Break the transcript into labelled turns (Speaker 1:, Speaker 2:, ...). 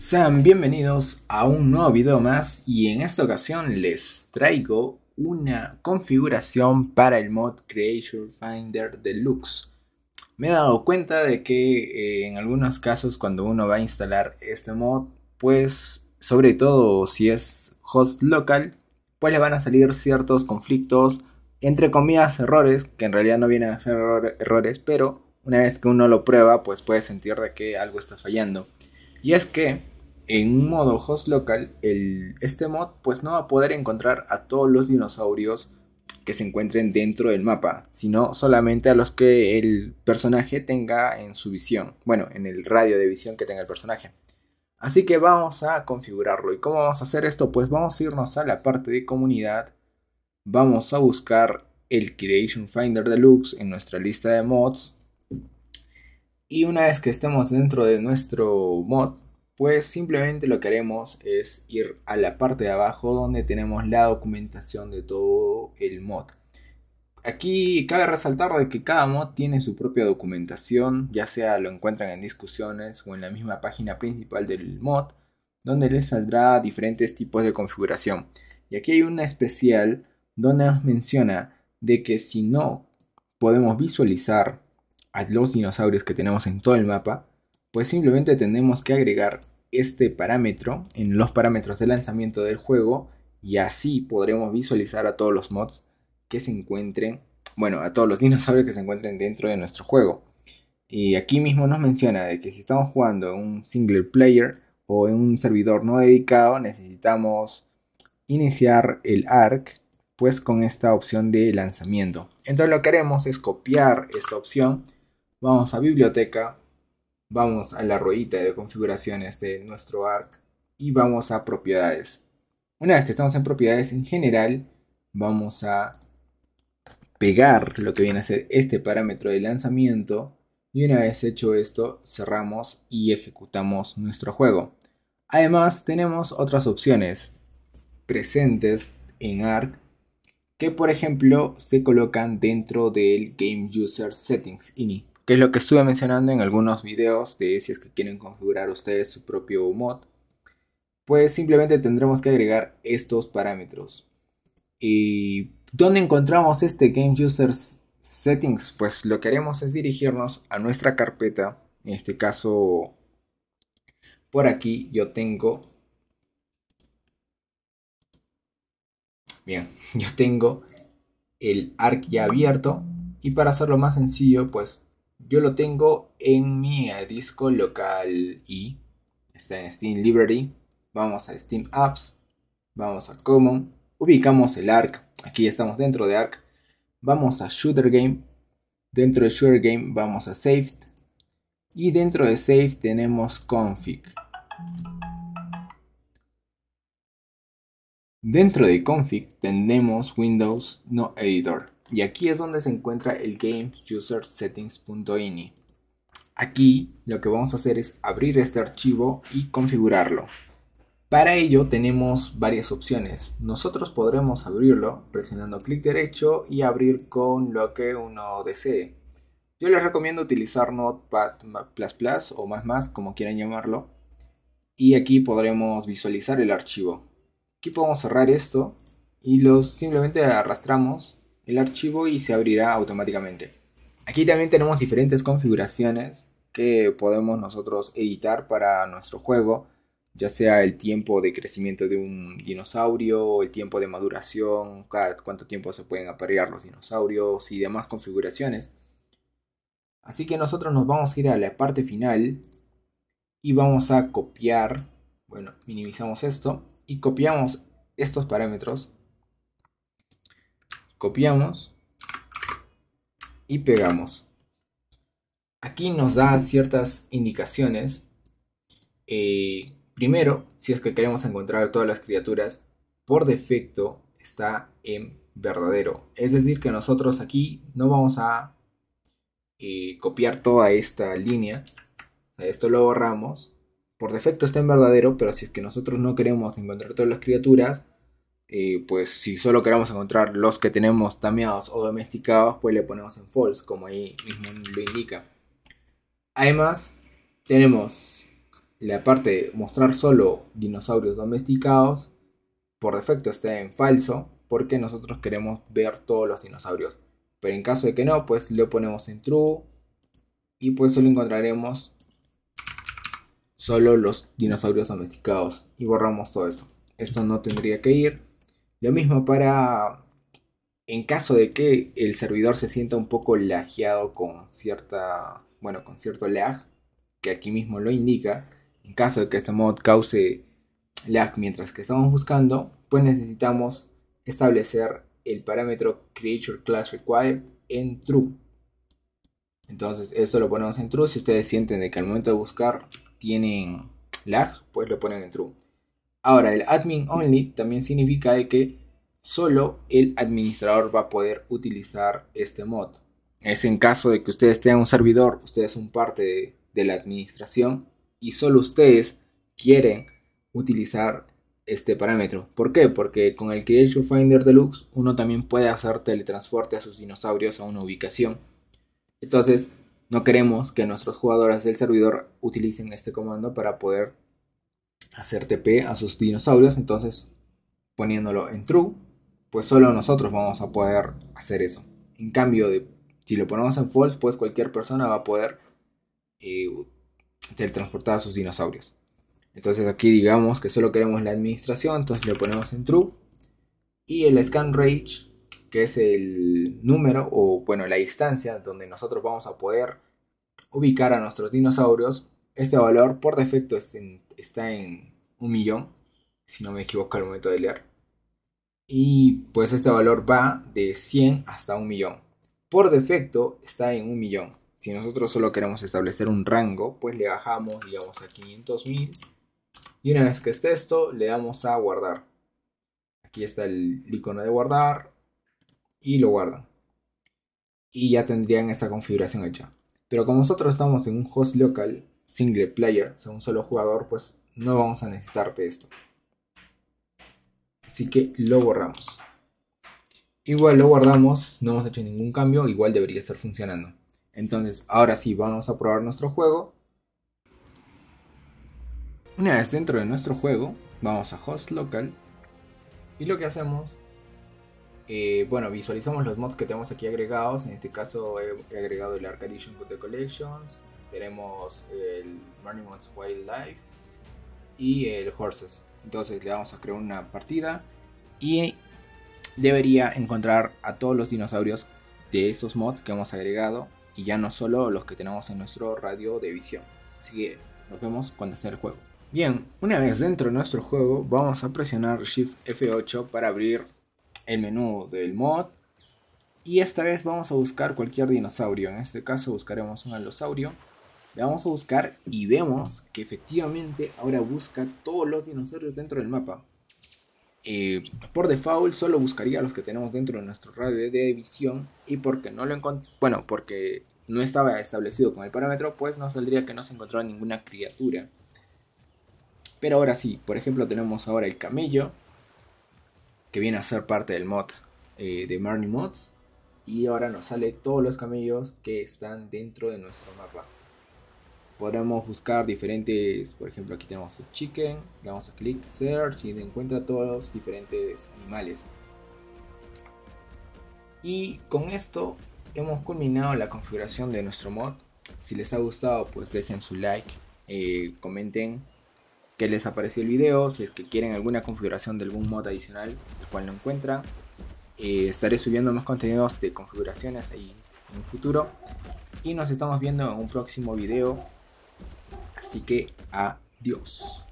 Speaker 1: Sean bienvenidos a un nuevo video más y en esta ocasión les traigo una configuración para el mod Creation Finder Deluxe. Me he dado cuenta de que eh, en algunos casos cuando uno va a instalar este mod, pues sobre todo si es host local, pues le van a salir ciertos conflictos, entre comillas errores, que en realidad no vienen a ser errores, pero una vez que uno lo prueba, pues puede sentir de que algo está fallando. Y es que en un modo host local, este mod pues no va a poder encontrar a todos los dinosaurios que se encuentren dentro del mapa, sino solamente a los que el personaje tenga en su visión, bueno, en el radio de visión que tenga el personaje. Así que vamos a configurarlo. ¿Y cómo vamos a hacer esto? Pues vamos a irnos a la parte de comunidad, vamos a buscar el Creation Finder Deluxe en nuestra lista de mods y una vez que estemos dentro de nuestro mod, pues simplemente lo que haremos es ir a la parte de abajo donde tenemos la documentación de todo el mod. Aquí cabe resaltar de que cada mod tiene su propia documentación, ya sea lo encuentran en discusiones o en la misma página principal del mod, donde les saldrá diferentes tipos de configuración. Y aquí hay una especial donde nos menciona de que si no podemos visualizar a los dinosaurios que tenemos en todo el mapa, pues simplemente tenemos que agregar este parámetro en los parámetros de lanzamiento del juego y así podremos visualizar a todos los mods que se encuentren, bueno, a todos los dinosaurios que se encuentren dentro de nuestro juego. Y aquí mismo nos menciona de que si estamos jugando en un single player o en un servidor no dedicado, necesitamos iniciar el ARC pues con esta opción de lanzamiento. Entonces lo que haremos es copiar esta opción vamos a biblioteca, vamos a la ruedita de configuraciones de nuestro ARC y vamos a propiedades. Una vez que estamos en propiedades en general, vamos a pegar lo que viene a ser este parámetro de lanzamiento y una vez hecho esto cerramos y ejecutamos nuestro juego. Además tenemos otras opciones presentes en ARC que por ejemplo se colocan dentro del Game User Settings INI que es lo que estuve mencionando en algunos videos de si es que quieren configurar ustedes su propio mod, pues simplemente tendremos que agregar estos parámetros. ¿Y dónde encontramos este Game Users Settings? Pues lo que haremos es dirigirnos a nuestra carpeta, en este caso por aquí yo tengo... Bien, yo tengo el ARC ya abierto y para hacerlo más sencillo pues yo lo tengo en mi disco local y está en Steam Library. Vamos a Steam Apps, vamos a Common, ubicamos el ARC, aquí estamos dentro de ARC. Vamos a Shooter Game, dentro de Shooter Game vamos a Save y dentro de Save tenemos Config. Dentro de Config tenemos Windows No Editor y aquí es donde se encuentra el Game Aquí lo que vamos a hacer es abrir este archivo y configurarlo. Para ello tenemos varias opciones. Nosotros podremos abrirlo presionando clic derecho y abrir con lo que uno desee. Yo les recomiendo utilizar Notepad++ o más más, como quieran llamarlo. Y aquí podremos visualizar el archivo. Aquí podemos cerrar esto y lo simplemente arrastramos el archivo y se abrirá automáticamente. Aquí también tenemos diferentes configuraciones que podemos nosotros editar para nuestro juego, ya sea el tiempo de crecimiento de un dinosaurio, el tiempo de maduración, cada cuánto tiempo se pueden aparear los dinosaurios y demás configuraciones. Así que nosotros nos vamos a ir a la parte final y vamos a copiar, bueno, minimizamos esto y copiamos estos parámetros copiamos y pegamos. Aquí nos da ciertas indicaciones. Eh, primero, si es que queremos encontrar todas las criaturas, por defecto está en verdadero. Es decir, que nosotros aquí no vamos a eh, copiar toda esta línea. Esto lo borramos. Por defecto está en verdadero, pero si es que nosotros no queremos encontrar todas las criaturas, eh, pues si solo queremos encontrar los que tenemos tameados o domesticados, pues le ponemos en false, como ahí mismo lo indica. Además, tenemos la parte de mostrar solo dinosaurios domesticados, por defecto está en falso, porque nosotros queremos ver todos los dinosaurios. Pero en caso de que no, pues le ponemos en true y pues solo encontraremos solo los dinosaurios domesticados y borramos todo esto. Esto no tendría que ir lo mismo para en caso de que el servidor se sienta un poco lajeado con cierta, bueno, con cierto lag, que aquí mismo lo indica, en caso de que este mod cause lag mientras que estamos buscando, pues necesitamos establecer el parámetro creature class required en true. Entonces, esto lo ponemos en true. Si ustedes sienten de que al momento de buscar tienen lag, pues lo ponen en true. Ahora, el admin only también significa que solo el administrador va a poder utilizar este mod. Es en caso de que ustedes tengan un servidor, ustedes son parte de, la administración y solo ustedes quieren utilizar este parámetro. ¿Por qué? Porque con el creation Finder Deluxe uno también puede hacer teletransporte a sus dinosaurios a una ubicación. Entonces, no queremos que nuestros jugadores del servidor utilicen este comando para poder hacer TP a sus dinosaurios, entonces poniéndolo en true, pues solo nosotros vamos a poder hacer eso. En cambio, de, si lo ponemos en false, pues cualquier persona va a poder eh, teletransportar a sus dinosaurios. Entonces aquí digamos que solo queremos la administración, entonces le ponemos en true. Y el scan range, que es el número o bueno, la distancia donde nosotros vamos a poder ubicar a nuestros dinosaurios, este valor por defecto está en un millón, si no me equivoco al momento de leer. Y pues este valor va de 100 hasta un millón. Por defecto está en un millón. Si nosotros solo queremos establecer un rango, pues le bajamos, digamos, a 500.000. Y una vez que esté esto, le damos a guardar. Aquí está el icono de guardar y lo guardan. Y ya tendrían esta configuración hecha. Pero como nosotros estamos en un host local, single player, o sea, un solo jugador, pues no vamos a necesitarte esto. Así que lo borramos. Igual lo guardamos, no hemos hecho ningún cambio, igual debería estar funcionando. Entonces, ahora sí, vamos a probar nuestro juego. Una vez dentro de nuestro juego, vamos a Host Local. Y lo que hacemos, eh, bueno, visualizamos los mods que tenemos aquí agregados. En este caso he agregado el Arcade Edition de Collections, tenemos el Monuments Wildlife y el Horses. Entonces le vamos a crear una partida y debería encontrar a todos los dinosaurios de esos mods que hemos agregado y ya no solo los que tenemos en nuestro radio de visión. Así que nos vemos cuando esté el juego. Bien, una vez dentro de nuestro juego vamos a presionar Shift F8 para abrir el menú del mod y esta vez vamos a buscar cualquier dinosaurio. En este caso buscaremos un alosaurio le vamos a buscar y vemos que efectivamente ahora busca todos los dinosaurios dentro del mapa. Eh, por default solo buscaría los que tenemos dentro de nuestro radio de visión y porque no lo bueno, porque no estaba establecido con el parámetro, pues no saldría que no se encontraba ninguna criatura. Pero ahora sí, por ejemplo tenemos ahora el camello, que viene a ser parte del mod eh, de Marnie Mods, y ahora nos sale todos los camellos que están dentro de nuestro mapa podremos buscar diferentes, por ejemplo aquí tenemos el chicken, le vamos a clic search y encuentra todos los diferentes animales. Y con esto hemos culminado la configuración de nuestro mod. Si les ha gustado pues dejen su like, eh, comenten qué les ha parecido el video, si es que quieren alguna configuración de algún mod adicional, el cual no encuentran. Eh, estaré subiendo más contenidos de configuraciones ahí en un futuro. Y nos estamos viendo en un próximo video. Así que adiós.